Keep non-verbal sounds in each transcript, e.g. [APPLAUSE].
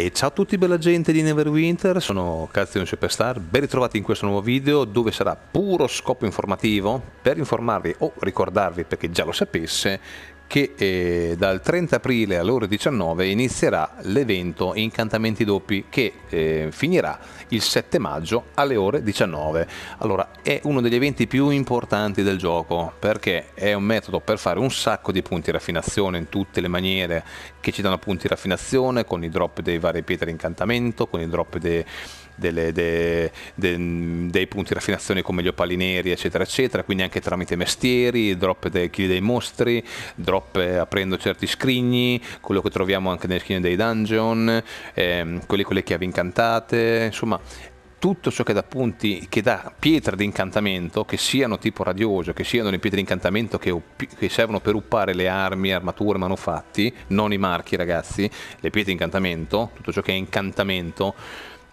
E ciao a tutti bella gente di Neverwinter, sono Calzion Superstar, ben ritrovati in questo nuovo video dove sarà puro scopo informativo per informarvi o ricordarvi, perché già lo sapesse, che eh, dal 30 aprile alle ore 19 inizierà l'evento Incantamenti Doppi che eh, finirà il 7 maggio alle ore 19. Allora, è uno degli eventi più importanti del gioco perché è un metodo per fare un sacco di punti raffinazione in tutte le maniere che ci danno punti raffinazione con i drop dei vari pietre incantamento, con i drop dei delle, de, de, dei punti di raffinazione come gli opali neri, eccetera, eccetera. Quindi anche tramite mestieri, drop dei kill dei mostri, drop eh, aprendo certi scrigni, quello che troviamo anche nelle scrigni dei dungeon, ehm, quelli con le chiavi incantate, insomma tutto ciò che dà punti, che dà pietre di incantamento, che siano tipo radioso, che siano le pietre di incantamento che, che, servono per uppare le armi, armature, manufatti, non i marchi ragazzi, le pietre di incantamento, tutto ciò che è incantamento,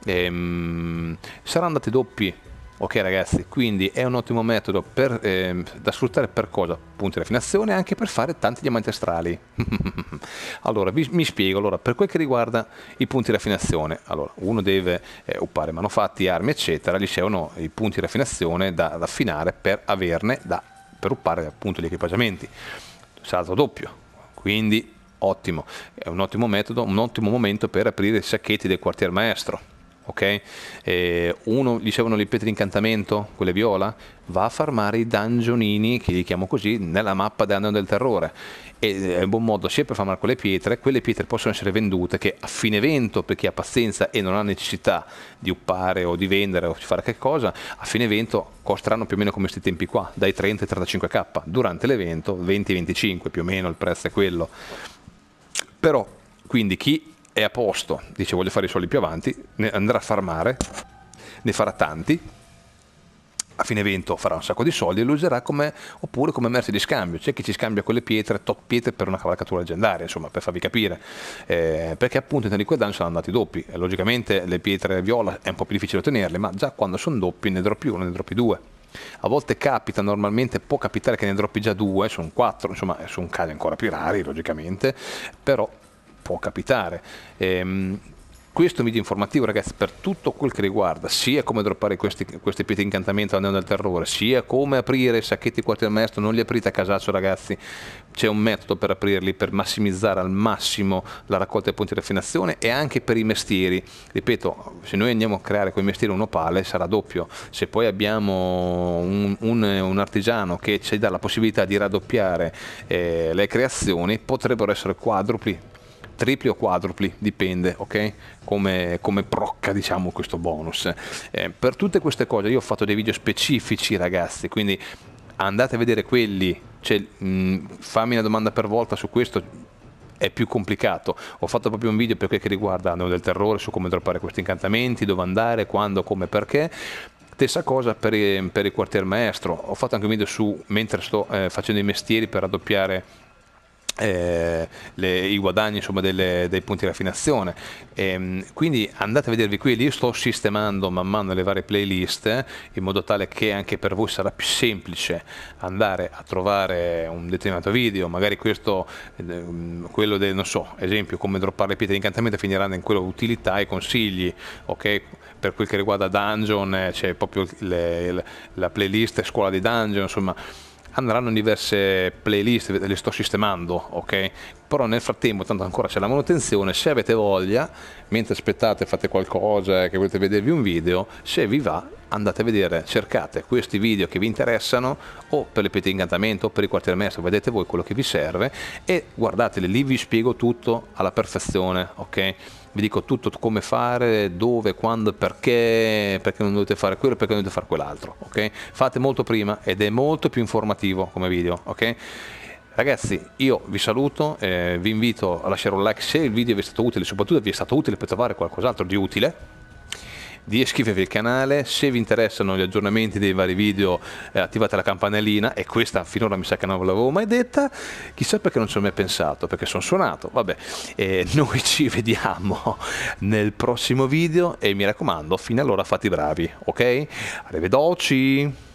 ehm, saranno andati doppi ok ragazzi quindi è un ottimo metodo per, eh, da sfruttare per cosa? punti di raffinazione e anche per fare tanti diamanti astrali [LAUGHS] allora vi, mi spiego allora per quel che riguarda i punti di raffinazione allora uno deve eh, uppare manufatti armi eccetera gli servono i punti di raffinazione da, da affinare per averne da per uppare appunto gli equipaggiamenti salto doppio quindi ottimo è un ottimo metodo un ottimo momento per aprire i sacchetti del quartier maestro ok? Eh, uno, dicevano le pietre incantamento, quelle viola, va a farmare i dungeonini, che li chiamo così, nella mappa del del terrore. E eh, è un buon modo sia per farmare quelle pietre, quelle pietre possono essere vendute, che a fine evento, per chi ha pazienza e non ha necessità di uppare o di vendere o di fare che cosa, a fine evento costeranno più o meno come questi tempi qua, dai 30 ai 35k. Durante l'evento 20-25 più o meno, il prezzo è quello. Però, quindi chi è a posto, dice voglio fare i soldi più avanti, ne andrà a farmare, ne farà tanti, a fine evento farà un sacco di soldi e lo userà come, oppure come merce di scambio, c'è chi ci scambia quelle pietre, top pietre per una cavalcatura leggendaria, insomma, per farvi capire, eh, perché appunto Enrico e Dan sono andati doppi, e eh, logicamente le pietre viola è un po' più difficile ottenerle, ma già quando sono doppi ne droppi uno, ne droppi due. A volte capita, normalmente può capitare che ne droppi già due, sono quattro, insomma eh, sono casi ancora più rari logicamente, però può capitare. Ehm, questo video informativo ragazzi per tutto quel che riguarda sia come droppare questi, questi piedi incantamento neo del terrore sia come aprire i sacchetti quartier maestro, non li aprite a casaccio ragazzi c'è un metodo per aprirli per massimizzare al massimo la raccolta dei punti di raffinazione e anche per i mestieri ripeto se noi andiamo a creare con i mestieri un opale sarà doppio se poi abbiamo un, un, un artigiano che ci dà la possibilità di raddoppiare eh, le creazioni potrebbero essere quadrupli tripli o quadrupli, dipende, ok? Come, come procca diciamo questo bonus. Eh, per tutte queste cose io ho fatto dei video specifici ragazzi, quindi andate a vedere quelli, cioè, mh, fammi una domanda per volta su questo, è più complicato. Ho fatto proprio un video perché che riguarda Anno del Terrore, su come droppare questi incantamenti, dove andare, quando, come, perché. Stessa cosa per, per il quartier maestro, ho fatto anche un video su mentre sto eh, facendo i mestieri per raddoppiare eh, le, i guadagni insomma, delle, dei punti di raffinazione. E, ehm, quindi andate a vedervi qui, io sto sistemando man mano le varie playlist eh, in modo tale che anche per voi sarà più semplice andare a trovare un determinato video, magari questo, eh, mm, quello del, non so, esempio come droppare le pietre di incantamento finiranno in quello utilità e consigli, ok? Per quel che riguarda Dungeon eh, c'è proprio le, la playlist scuola di Dungeon, insomma andranno in diverse playlist, le sto sistemando, ok? Però nel frattempo, tanto ancora c'è la manutenzione, se avete voglia, mentre aspettate, fate qualcosa, che volete vedervi un video, se vi va andate a vedere, cercate questi video che vi interessano o per le pietre incantamento o per il quartiermestre, vedete voi quello che vi serve e guardateli, lì vi spiego tutto alla perfezione, ok? vi dico tutto come fare, dove, quando, perché, perché non dovete fare quello, perché non dovete fare quell'altro, ok? Fate molto prima ed è molto più informativo come video, ok? Ragazzi, io vi saluto, eh, vi invito a lasciare un like se il video vi è stato utile, soprattutto se vi è stato utile per trovare qualcos'altro di utile, di iscrivervi al canale, se vi interessano gli aggiornamenti dei vari video eh, attivate la campanellina e questa finora mi sa che non ve l'avevo mai detta, chissà perché non ci ho mai pensato, perché sono suonato, vabbè, eh, [LAUGHS] noi ci vediamo nel prossimo video e mi raccomando, fino allora fate i bravi, ok? Arrivederci!